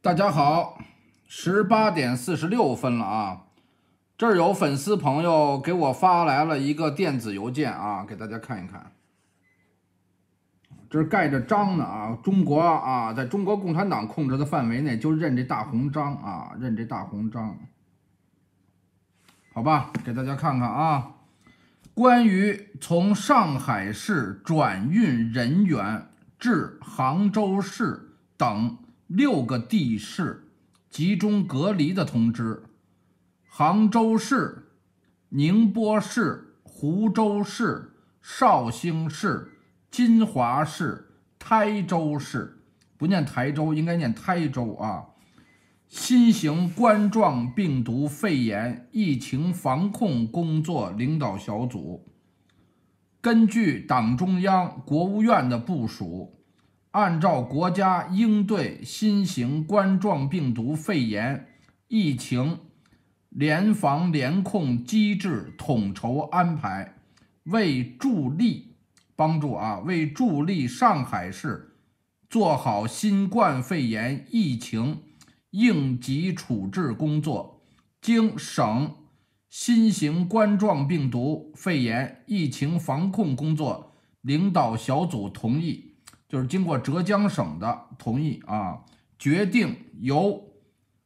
大家好，十八点四十六分了啊！这儿有粉丝朋友给我发来了一个电子邮件啊，给大家看一看。这是盖着章的啊，中国啊，在中国共产党控制的范围内就认这大红章啊，认这大红章。好吧，给大家看看啊，关于从上海市转运人员至杭州市等。六个地市集中隔离的通知：杭州市、宁波市、湖州市、绍兴市、金华市、台州市（不念台州，应该念台州啊）。新型冠状病毒肺炎疫情防控工作领导小组根据党中央、国务院的部署。按照国家应对新型冠状病毒肺炎疫情联防联控机制统筹安排，为助力帮助啊，为助力上海市做好新冠肺炎疫情应急处置工作，经省新型冠状病毒肺炎疫情防控工作领导小组同意。就是经过浙江省的同意啊，决定由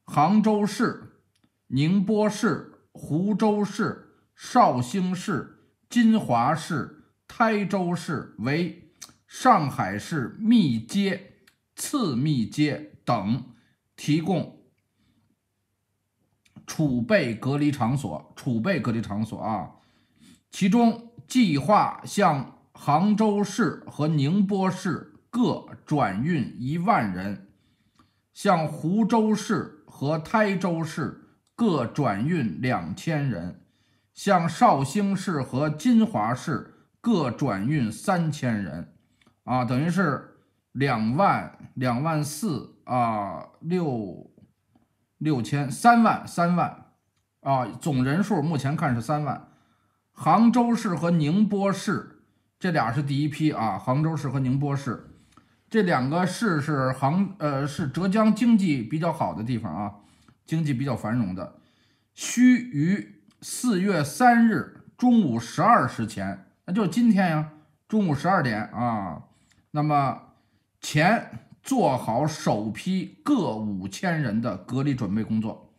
杭州市、宁波市、湖州市、绍兴市、金华市、台州市为上海市密接、次密接等提供储备隔离场所。储备隔离场所啊，其中计划向杭州市和宁波市。各转运一万人，向湖州市和台州市各转运两千人，向绍兴市和金华市各转运三千人，啊，等于是两万两万四啊六六千三万三万啊，总人数目前看是三万。杭州市和宁波市这俩是第一批啊，杭州市和宁波市。这两个市是杭，呃，是浙江经济比较好的地方啊，经济比较繁荣的。需于四月三日中午十二时前，那就今天呀，中午十二点啊，那么前做好首批各五千人的隔离准备工作，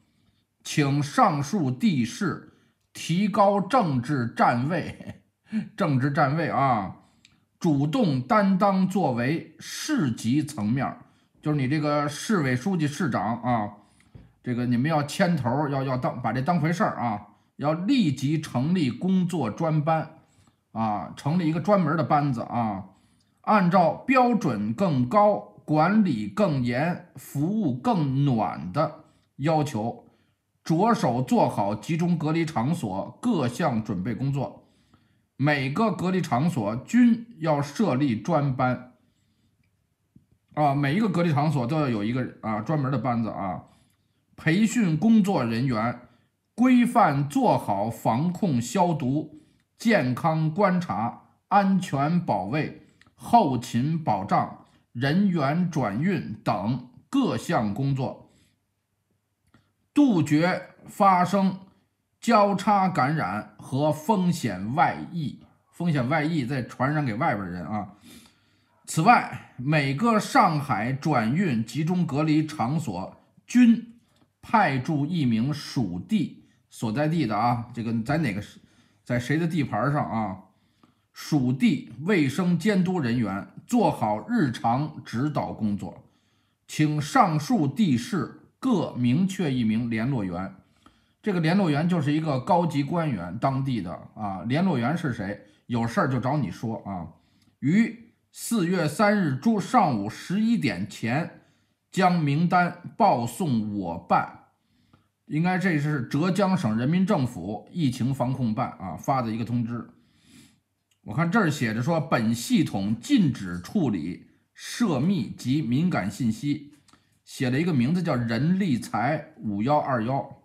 请上述地市提高政治站位，政治站位啊。主动担当作为，市级层面，就是你这个市委书记、市长啊，这个你们要牵头，要要当把这当回事儿啊，要立即成立工作专班，啊，成立一个专门的班子啊，按照标准更高、管理更严、服务更暖的要求，着手做好集中隔离场所各项准备工作。每个隔离场所均要设立专班，啊，每一个隔离场所都要有一个啊专门的班子啊，培训工作人员，规范做好防控、消毒、健康观察、安全保卫、后勤保障、人员转运等各项工作，杜绝发生。交叉感染和风险外溢，风险外溢再传染给外边人啊。此外，每个上海转运集中隔离场所均派驻一名属地所在地的啊，这个在哪个在谁的地盘上啊？属地卫生监督人员做好日常指导工作，请上述地市各明确一名联络员。这个联络员就是一个高级官员，当地的啊联络员是谁？有事儿就找你说啊。于四月三日朱上午十一点前，将名单报送我办。应该这是浙江省人民政府疫情防控办啊发的一个通知。我看这儿写着说，本系统禁止处理涉密及敏感信息。写了一个名字叫任力才五幺二幺。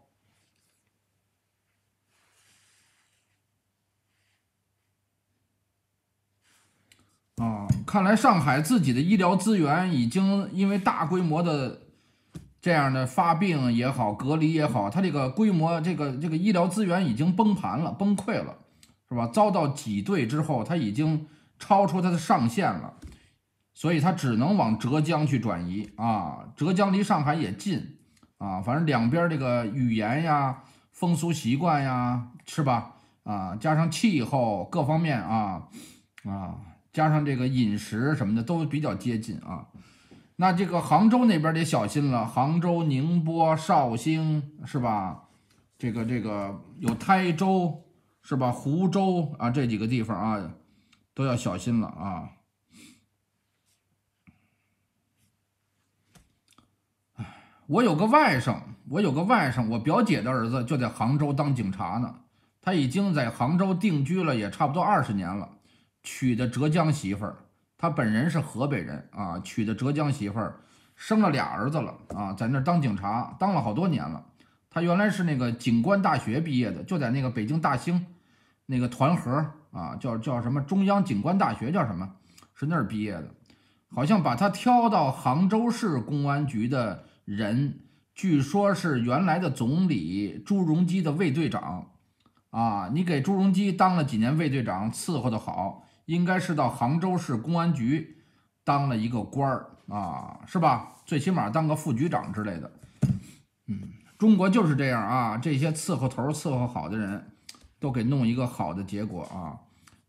看来上海自己的医疗资源已经因为大规模的这样的发病也好，隔离也好，它这个规模，这个这个医疗资源已经崩盘了，崩溃了，是吧？遭到挤兑之后，它已经超出它的上限了，所以它只能往浙江去转移啊。浙江离上海也近啊，反正两边这个语言呀、风俗习惯呀，是吧？啊，加上气候各方面啊，啊。加上这个饮食什么的都比较接近啊，那这个杭州那边得小心了。杭州、宁波、绍兴是吧？这个这个有台州是吧？湖州啊这几个地方啊都要小心了啊。我有个外甥，我有个外甥，我表姐的儿子就在杭州当警察呢。他已经在杭州定居了，也差不多二十年了。娶的浙江媳妇儿，他本人是河北人啊。娶的浙江媳妇儿，生了俩儿子了啊，在那儿当警察当了好多年了。他原来是那个警官大学毕业的，就在那个北京大兴那个团河啊，叫叫什么中央警官大学叫什么，是那儿毕业的。好像把他挑到杭州市公安局的人，据说是原来的总理朱镕基的卫队长啊，你给朱镕基当了几年卫队长，伺候的好。应该是到杭州市公安局当了一个官儿啊，是吧？最起码当个副局长之类的。嗯，中国就是这样啊，这些伺候头伺候好的人都给弄一个好的结果啊，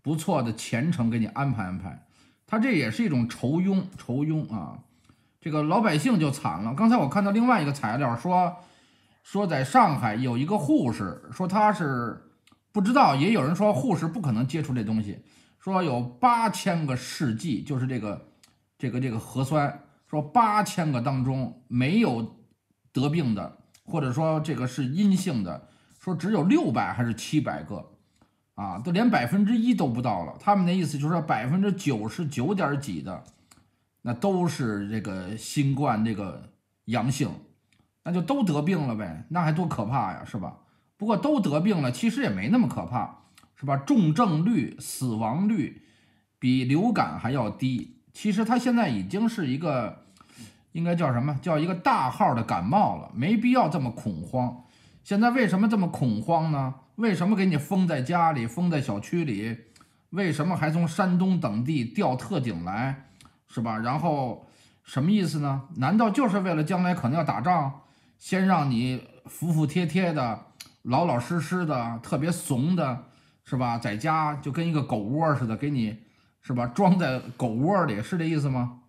不错的前程给你安排安排。他这也是一种愁庸愁庸啊，这个老百姓就惨了。刚才我看到另外一个材料说，说在上海有一个护士，说他是不知道，也有人说护士不可能接触这东西。说有八千个试剂，就是这个，这个，这个核酸。说八千个当中没有得病的，或者说这个是阴性的，说只有六百还是七百个，啊，都连百分之一都不到。了，他们的意思就是说百分之九十九点几的，那都是这个新冠这个阳性，那就都得病了呗，那还多可怕呀，是吧？不过都得病了，其实也没那么可怕。是吧？重症率、死亡率比流感还要低。其实它现在已经是一个，应该叫什么？叫一个大号的感冒了。没必要这么恐慌。现在为什么这么恐慌呢？为什么给你封在家里、封在小区里？为什么还从山东等地调特警来？是吧？然后什么意思呢？难道就是为了将来可能要打仗，先让你服服帖帖的、老老实实的、特别怂的？是吧，在家就跟一个狗窝似的，给你，是吧？装在狗窝里，是这意思吗？